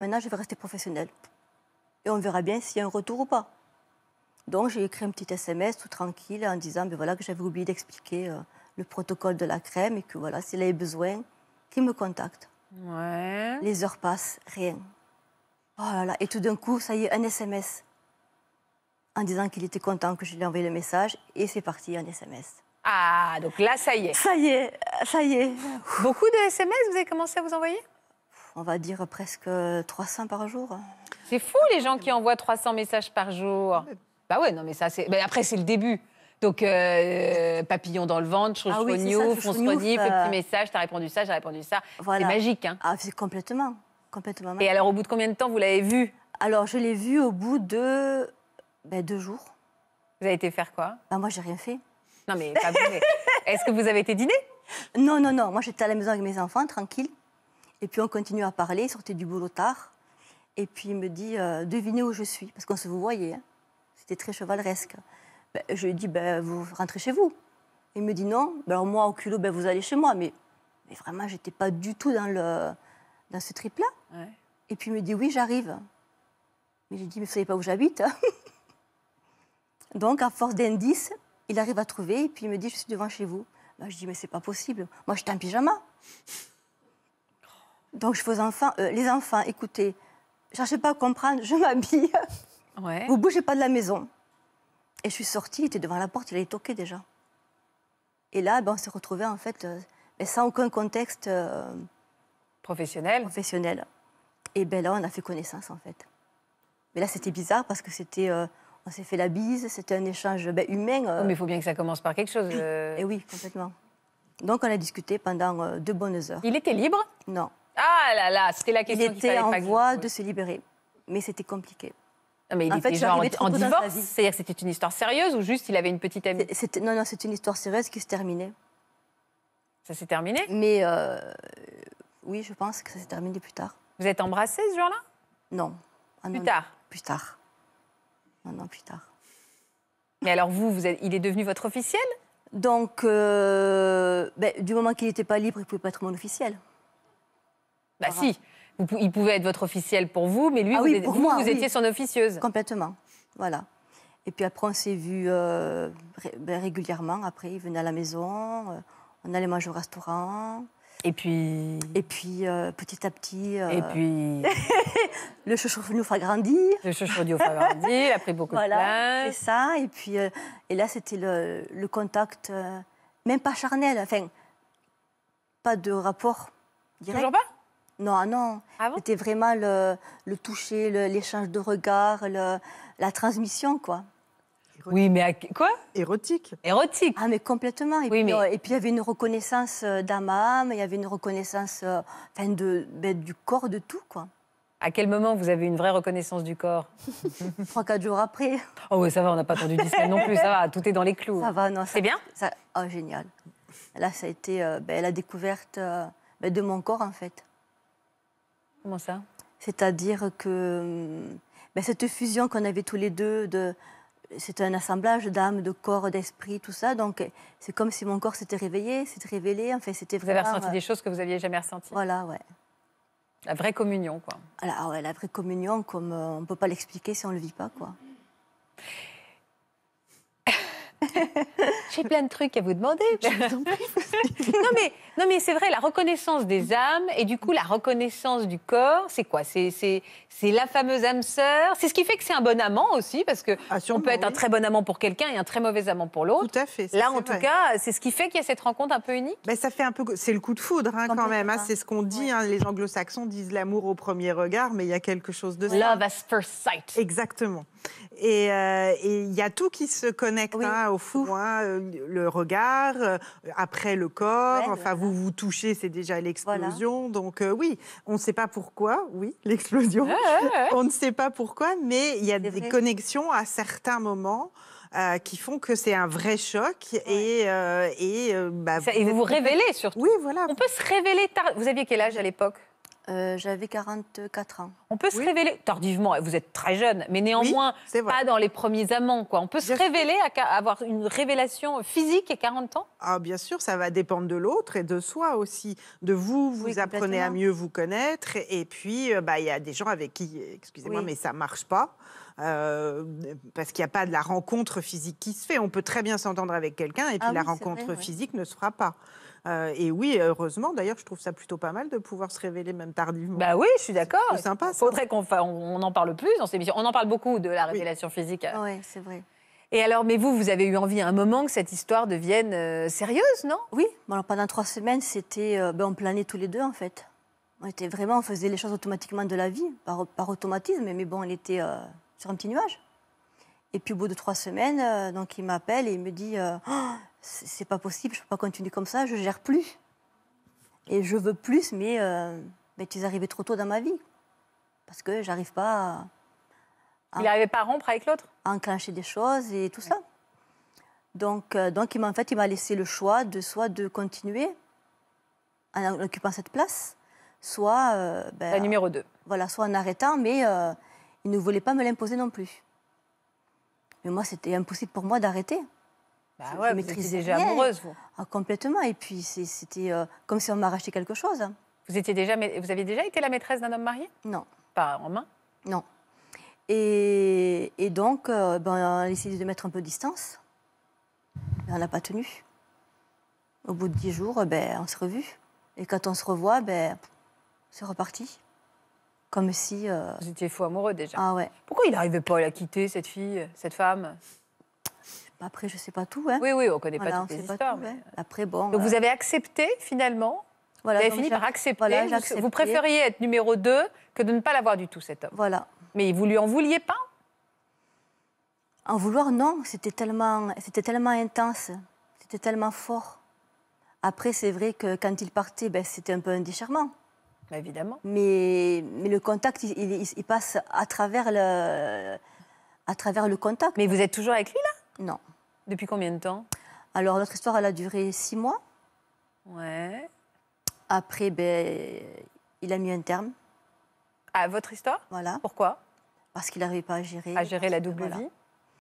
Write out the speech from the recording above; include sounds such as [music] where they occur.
Maintenant, je vais rester professionnelle. Et on verra bien s'il y a un retour ou pas. Donc, j'ai écrit un petit SMS tout tranquille en disant ben voilà, que j'avais oublié d'expliquer euh, le protocole de la crème et que voilà, s'il avait besoin, qu'il me contacte. Ouais. Les heures passent, rien. Oh là là, et tout d'un coup, ça y est, un SMS en disant qu'il était content que je lui ai envoyé le message et c'est parti, un SMS. Ah, donc là, ça y est. Ça y est, ça y est. Beaucoup de SMS, vous avez commencé à vous envoyer on va dire presque 300 par jour. C'est fou les gens qui envoient 300 messages par jour. Bah ouais, non mais ça c'est. après c'est le début. Donc euh, papillon dans le ventre, chose ah oui, petit message, t'as répondu ça, j'ai répondu ça. C'est magique hein. Ah, c'est complètement, complètement. Magique. Et alors au bout de combien de temps vous l'avez vu Alors je l'ai vu au bout de ben, deux jours. Vous avez été faire quoi Bah moi j'ai rien fait. Non mais, mais... [laughs] est-ce que vous avez été dîner non, non, non. Moi, j'étais à la maison avec mes enfants, tranquille. Et puis on continue à parler, il sortait du boulot tard. Et puis il me dit euh, Devinez où je suis, parce qu'on se vous voyait. Hein. C'était très chevaleresque. Ben, je lui dis ben, Vous rentrez chez vous. Il me dit Non. Ben, alors moi, au culot, ben, vous allez chez moi. Mais, mais vraiment, je n'étais pas du tout dans, le, dans ce trip-là. Et puis il me dit Oui, j'arrive. Mais j'ai dit Mais vous ne savez pas où j'habite. Hein. [laughs] Donc, à force d'indices, il arrive à trouver. Et puis il me dit Je suis devant chez vous. lui ben, je dis Mais c'est pas possible. Moi, j'étais en pyjama. Donc je fais aux enfants, euh, les enfants, écoutez, cherchez pas à comprendre, je m'habille. Ouais. Vous bougez pas de la maison. Et je suis sortie, il était devant la porte, il allait toquer déjà. Et là, ben, on s'est retrouvés en fait euh, ben, sans aucun contexte euh, professionnel. professionnel. Et ben là, on a fait connaissance en fait. Mais là, c'était bizarre parce que c'était, on s'est fait la bise, c'était un échange ben, humain. Oh, mais il faut bien que ça commence par quelque chose. Et eh oui, complètement. Donc on a discuté pendant deux bonnes heures. Il était libre Non. Ah là là, c'était la question. Il était qu il en voie de se libérer, mais c'était compliqué. mais il était fait, en, divorce C'est-à-dire que c'était une histoire sérieuse ou juste il avait une petite amie Non, non, c'est une histoire sérieuse qui se terminait. Ça s'est terminé Mais euh, oui, je pense que ça s'est terminé plus tard. Vous êtes embrassé ce jour-là non. plus tard Plus tard. Non, non, plus tard. Mais alors vous, il est devenu votre officiel Donc, euh, ben, du moment qu'il n'était pas libre, il ne pouvait pas être mon officiel. Bah ah, ah. si, il pouvait être votre officiel pour vous, mais lui, ah vous, moi, vous étiez son officieuse. Complètement, voilà. Et puis après, on s'est vu euh, ben, régulièrement. Après, il venait à la maison, euh, on allait manger au restaurant. Et puis Et puis, euh, petit à petit... Et puis [laughs] Le nous fait grandir. Le chouchou nous grandi, grandir. a pris beaucoup de place. c'est ça. Et puis, et là, c'était le, le, contact, même pas charnel, enfin, pas de rapport direct. Toujours pas non, ah non. Ah C'était vraiment le, toucher, l'échange de regards, la transmission, quoi. Oui, mais à... quoi Érotique. Érotique. Ah, mais complètement. Euh, et, puis, il y avait une reconnaissance euh, d'âme il y avait une reconnaissance euh, de, ben, du corps, de tout, quoi. À quel moment vous avez une vraie reconnaissance du corps [laughs] Trois, quatre jours après. Oh oui, ça va, on n'a pas attendu 10 non plus, ça va, tout est dans les clous. Ça va, non. C'est bien Oh, génial. Là, ça a été ben, la découverte ben, de mon corps, en fait. C'est-à-dire que hum, ben, cette fusion qu'on avait tous les deux, de, c'est un assemblage d'âmes, de corps, d'esprit, tout ça. Donc c'est comme si mon corps s'était réveillé, s'était révélé. fait c'était vraiment. Vous avez ressenti euh, des choses que vous n'aviez jamais ressenties. Voilà, ouais. La vraie communion, quoi. Alors, la vraie communion, comme euh, on ne peut pas l'expliquer si on ne le vit pas, quoi. [laughs] J'ai plein de trucs à vous demander. [laughs] non, mais, non, mais c'est vrai, la reconnaissance des âmes et du coup la reconnaissance du corps, c'est quoi C'est la fameuse âme sœur. C'est ce qui fait que c'est un bon amant aussi, parce que ah, on peut être un très bon amant pour quelqu'un et un très mauvais amant pour l'autre. Tout à fait. Là, en tout cas, c'est ce qui fait qu'il y a cette rencontre un peu unique. Ben, ça fait un peu, c'est le coup de foudre hein, quand, même. Hein, c'est ce qu'on dit. Hein, les Anglo-Saxons disent l'amour au premier regard, mais il y a quelque chose de ça. Love at first sight. Exactement. Et euh, il y a tout qui se connecte là au euh, le regard, euh, après le corps, enfin, vous vous touchez, c'est déjà l'explosion. Donc, euh, oui, on ne sait pas pourquoi, oui, [laughs] l'explosion. on ne sait pas pourquoi, mais il y a des connexions à certains moments. qui font que c'est un vrai choc et, bah, et vous vous révélez surtout. Oui, voilà. On peut se révéler tard. Vous aviez quel âge à l'époque euh, j'avais 44 ans. On peut se révéler tardivement, vous êtes très jeune, mais néanmoins pas dans les premiers amants. Quoi. On peut se révéler, à, avoir une révélation physique à 40 ans Ah bien sûr, ça va dépendre de l'autre et de soi aussi. De vous, vous apprenez à mieux vous connaître. Et puis, euh, bah, il y a des gens avec qui, excusez-moi, mais ça ne marche pas. Euh, parce qu'il n'y a pas de la rencontre physique qui se fait. On peut très bien s'entendre avec quelqu'un et puis ah la rencontre physique ne se fera pas. Euh, et oui, heureusement, d'ailleurs, je trouve ça plutôt pas mal de pouvoir se révéler même tardivement. Bah oui, je suis d'accord. C'est sympa. Il faudrait qu'on on en parle plus dans ces émissions. On en parle beaucoup de la révélation physique. Oui, c'est vrai. Et alors, mais vous, vous avez eu envie à un moment que cette histoire devienne euh, sérieuse, non Oui. alors pendant trois semaines, c'était, euh, ben, on planait tous les deux en fait. On était vraiment, on faisait les choses automatiquement de la vie, par, automatisme. Mais bon, on était sur un petit nuage. Et puis au bout de trois semaines, donc il m'appelle et il me dit, c'est pas possible, je peux pas continuer comme ça, je gère plus. Et je veux plus, mais, euh, mais tu es arrivé trop tôt dans ma vie. Parce que j'arrive pas à. il n'arrivait pas à rompre avec l'autre À enclencher des choses et tout ça. Donc, euh, donc il en fait, il m'a laissé le choix de soit de continuer en occupant cette place, soit. Euh, ben, La numéro 2. Voilà, soit en arrêtant, mais euh, il ne voulait pas me l'imposer non plus. Mais moi, c'était impossible pour moi d'arrêter. Bah je, maîtrise déjà amoureuse, vous. Ah, complètement. Et puis, c'était euh, comme si on m'a racheté quelque chose. Hein. Vous, étiez déjà, vous aviez déjà été la maîtresse d'un homme marié Non. Pas en main Non. Et, donc, euh, ben, on a essayé de mettre un peu de distance. On on n'a pas tenu. Au bout de dix jours, ben, on s'est revus. Et quand on se revoit, ben, c'est reparti. Comme si... Euh, vous étiez fou amoureux déjà. Ah ouais. Pourquoi il n'arrivait pas à la quitter, cette fille, cette femme bah, après, je ne sais pas tout. Hein. Oui, oui, on ne connaît pas toutes les histoires. mais... Hein. Euh, après, bon, donc, vous euh, avez accepté, finalement voilà, Vous avez fini par accepter. vous, préfériez être numéro 2 que de ne pas l'avoir du tout, cet homme. Voilà. Mais vous lui en vouliez pas En vouloir, non. C'était tellement, c'était tellement intense. C'était tellement fort. Après, c'est vrai que quand il partait, ben, c'était un peu un bah, évidemment. Mais, mais le contact, il, il passe à travers le, à travers le contact. Mais vous êtes toujours avec lui, là Non. Depuis combien de temps Alors, notre histoire, elle a duré six mois. Ouais. Après, ben, il a mis un terme. À votre histoire Voilà. Pourquoi Parce qu'il n'arrivait pas à gérer. À gérer la double vie